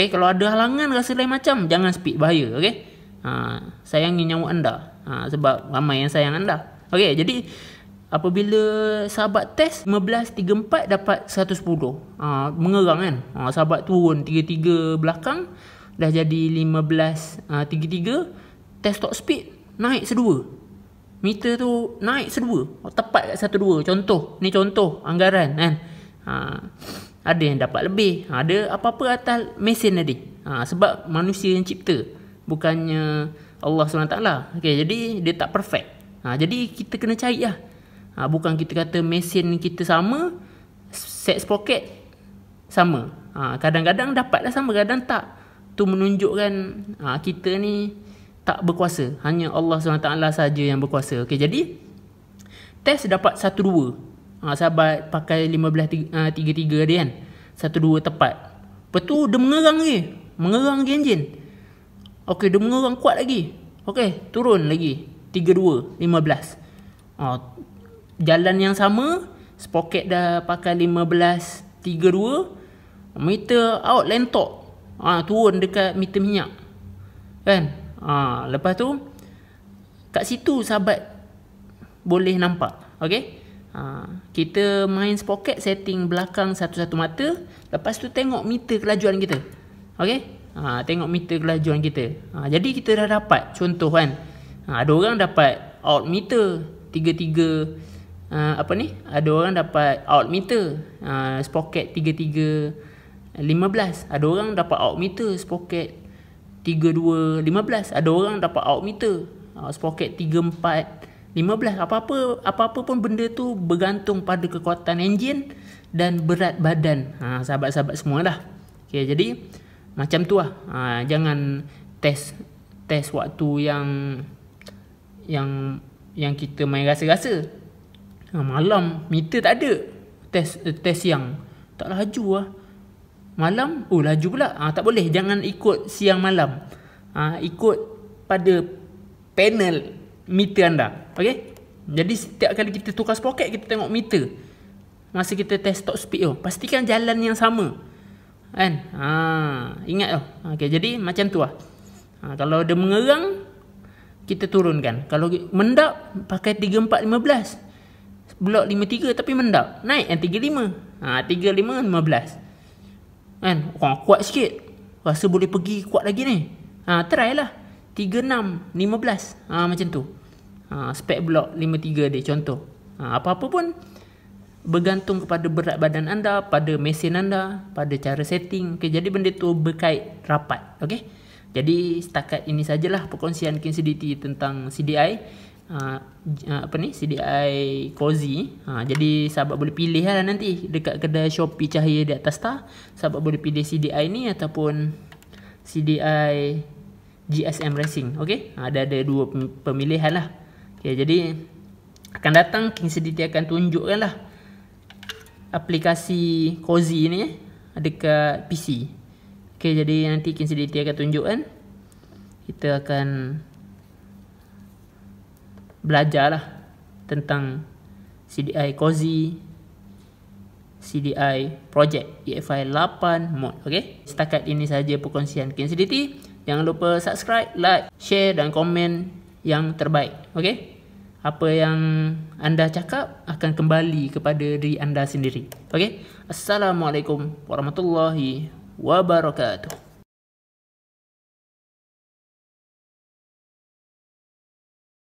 Okay, eh, kalau ada halangan rasa lain macam, jangan speak bahaya. Okay? Ha, sayangi nyawa anda. Ha, sebab ramai yang sayang anda. Okay, jadi apabila sahabat test 15.34 dapat 110. Ha, mengerang kan? Ha, sahabat turun 33 belakang. Dah jadi 15.33. Ha, test top speed naik sedua. Meter tu naik sedua. Tepat kat 1.2. Contoh. Ni contoh anggaran kan? Ha ada yang dapat lebih ha, ada apa-apa atas mesin tadi ha, sebab manusia yang cipta bukannya Allah SWT okay, jadi dia tak perfect ha, jadi kita kena cari lah ha, bukan kita kata mesin kita sama set sprocket sama ha, kadang-kadang dapat lah sama kadang tak tu menunjukkan ha, kita ni tak berkuasa hanya Allah SWT saja yang berkuasa okay, jadi test dapat satu dua Ah sahabat pakai 15 tiga, uh, ah, 33 dia kan. Satu dua tepat. Lepas tu dia mengerang lagi. Mengerang lagi enjin. Okey dia mengerang kuat lagi. Okey turun lagi. 32 15. Ah jalan yang sama Spoket dah pakai 15.32 Meter out lentok ha, ah, Turun dekat meter minyak Kan ha, Lepas tu Kat situ sahabat Boleh nampak Okey. Ha, kita main spoket setting belakang satu-satu mata. Lepas tu tengok meter kelajuan kita. Okay? Ha, tengok meter kelajuan kita. Ha, jadi kita dah dapat contoh kan. Ha, ada orang dapat out meter. Tiga-tiga. Uh, apa ni? Ada orang dapat out meter. Uh, spoket tiga-tiga. 15 ada orang dapat out meter spoket 32 15 ada orang dapat out meter uh, spoket 34 15 apa-apa apa-apa pun benda tu bergantung pada kekuatan enjin dan berat badan. Ha sahabat-sahabat semualah. Okey jadi macam tu lah. Ha, jangan test test waktu yang yang yang kita main rasa-rasa. Ha, malam meter tak ada. Test test yang tak laju lah. Malam oh laju pula. Ha, tak boleh jangan ikut siang malam. Ha, ikut pada panel meter anda. Okey? Jadi setiap kali kita tukar sprocket kita tengok meter. Masa kita test top speed tu, oh, pastikan jalan yang sama. Kan? Ha, ingat tu. Okey, jadi macam tu lah. Ha, kalau dia mengerang kita turunkan. Kalau mendap pakai 3415. Blok 53 tapi mendap. Naik yang 35. Ha, 3515. Kan? Orang kuat sikit. Rasa boleh pergi kuat lagi ni. Ha, try lah. 3615. Ha, macam tu. Ha, spek blok 53 dia contoh. Ha, apa-apa pun bergantung kepada berat badan anda, pada mesin anda, pada cara setting. Okay, jadi benda tu berkait rapat. Okay? Jadi setakat ini sajalah perkongsian KinCDT tentang CDI. Uh, ha, ha, apa ni? CDI Cozy. Ha, jadi sahabat boleh pilih lah nanti dekat kedai Shopee Cahaya di atas tar. Sahabat boleh pilih CDI ni ataupun CDI GSM Racing. Okay? Ha, ada ada dua pemilihan lah. Okay, ya, jadi akan datang King Sediti akan tunjukkan lah aplikasi Cozy ni eh, dekat PC. Okay, jadi nanti King Sediti akan tunjukkan. Kita akan belajar lah tentang CDI Cozy CDI Project EFI 8 Mode. Okay, setakat ini saja perkongsian King Sediti. Jangan lupa subscribe, like, share dan komen yang terbaik. okay? Apa yang anda cakap akan kembali kepada diri anda sendiri. okay? Assalamualaikum warahmatullahi wabarakatuh.